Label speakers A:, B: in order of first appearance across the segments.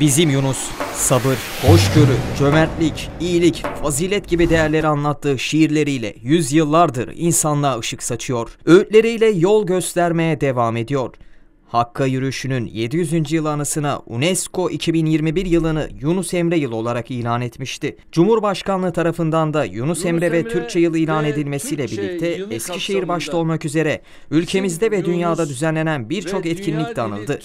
A: Bizim Yunus, sabır, hoşgörü, cömertlik, iyilik, fazilet gibi değerleri anlattığı şiirleriyle yüzyıllardır insanlığa ışık saçıyor. Öğütleriyle yol göstermeye devam ediyor. Hakka yürüyüşünün 700. yıl anısına UNESCO 2021 yılını Yunus Emre yılı olarak ilan etmişti. Cumhurbaşkanlığı tarafından da Yunus, Yunus Emre, Emre ve Türkçe yılı ilan edilmesiyle Türkçe birlikte Eskişehir başta olmak üzere ülkemizde ve dünyada düzenlenen birçok etkinlik de anıldı.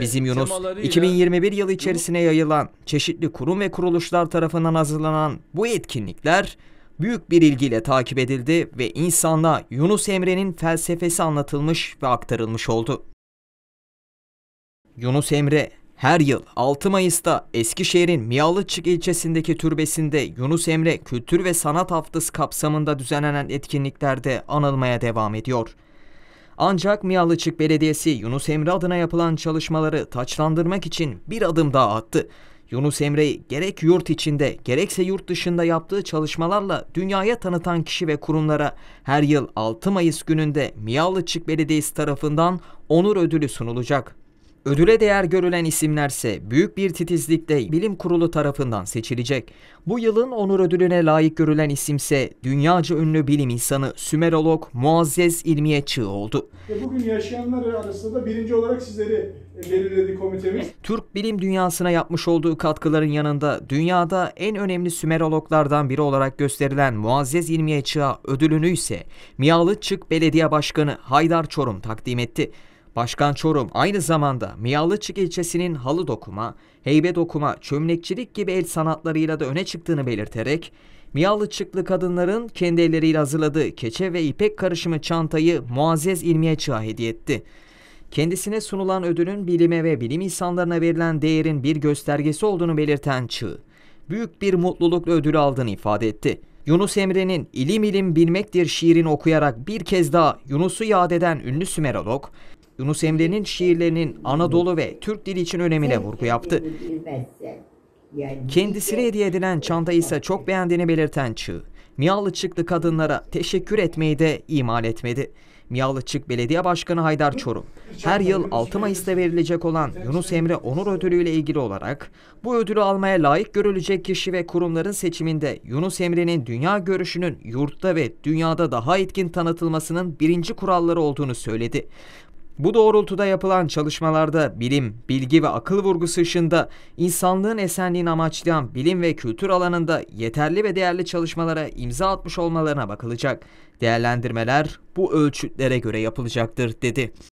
A: Bizim Yunus 2021 yılı içerisine yayılan çeşitli kurum ve kuruluşlar tarafından hazırlanan bu etkinlikler büyük bir ilgiyle takip edildi ve insanla Yunus Emre'nin felsefesi anlatılmış ve aktarılmış oldu. Yunus Emre her yıl 6 Mayıs'ta Eskişehir'in Mialıççık ilçesindeki türbesinde Yunus Emre Kültür ve Sanat Haftası kapsamında düzenlenen etkinliklerde anılmaya devam ediyor. Ancak Mialıçık Belediyesi Yunus Emre adına yapılan çalışmaları taçlandırmak için bir adım daha attı. Yunus Emre'yi gerek yurt içinde gerekse yurt dışında yaptığı çalışmalarla dünyaya tanıtan kişi ve kurumlara her yıl 6 Mayıs gününde Mialıçık Belediyesi tarafından onur ödülü sunulacak. Ödüle değer görülen isimler ise büyük bir titizlikte bilim kurulu tarafından seçilecek. Bu yılın onur ödülüne layık görülen isimse dünyaca ünlü bilim insanı Sümerolog Muazzez İlmiye Çığ oldu. Bugün yaşayanlar arasında birinci olarak sizleri e, belirledi komitemiz. Türk bilim dünyasına yapmış olduğu katkıların yanında dünyada en önemli Sümerologlardan biri olarak gösterilen Muazzez İlmiye Çığ'a ödülünü ise Miyalıçık Belediye Başkanı Haydar Çorum takdim etti. Başkan Çorum aynı zamanda Miyalıçık ilçesinin halı dokuma, heybe dokuma, çömlekçilik gibi el sanatlarıyla da öne çıktığını belirterek, Miyalıçıklı kadınların kendi elleriyle hazırladığı keçe ve ipek karışımı çantayı Muazzez İlmiye Çağ'a hediye etti. Kendisine sunulan ödülün bilime ve bilim insanlarına verilen değerin bir göstergesi olduğunu belirten Çığ, büyük bir mutlulukla ödül aldığını ifade etti. Yunus Emre'nin İlim İlim Bilmektir şiirini okuyarak bir kez daha Yunus'u yad eden ünlü Sümerolog, Yunus Emre'nin şiirlerinin Anadolu ve Türk dili için önemine vurgu yaptı. Kendisine hediye edilen çanta ise çok beğendiğini belirten Çığ, Miyalıçıklı kadınlara teşekkür etmeyi de imal etmedi. çık Belediye Başkanı Haydar Çorum, her yıl 6 Mayıs'ta verilecek olan Yunus Emre Onur Ödülü ile ilgili olarak bu ödülü almaya layık görülecek kişi ve kurumların seçiminde Yunus Emre'nin dünya görüşünün yurtta ve dünyada daha etkin tanıtılmasının birinci kuralları olduğunu söyledi. Bu doğrultuda yapılan çalışmalarda bilim, bilgi ve akıl vurgusu ışığında insanlığın esenliğini amaçlayan bilim ve kültür alanında yeterli ve değerli çalışmalara imza atmış olmalarına bakılacak. Değerlendirmeler bu ölçütlere göre yapılacaktır dedi.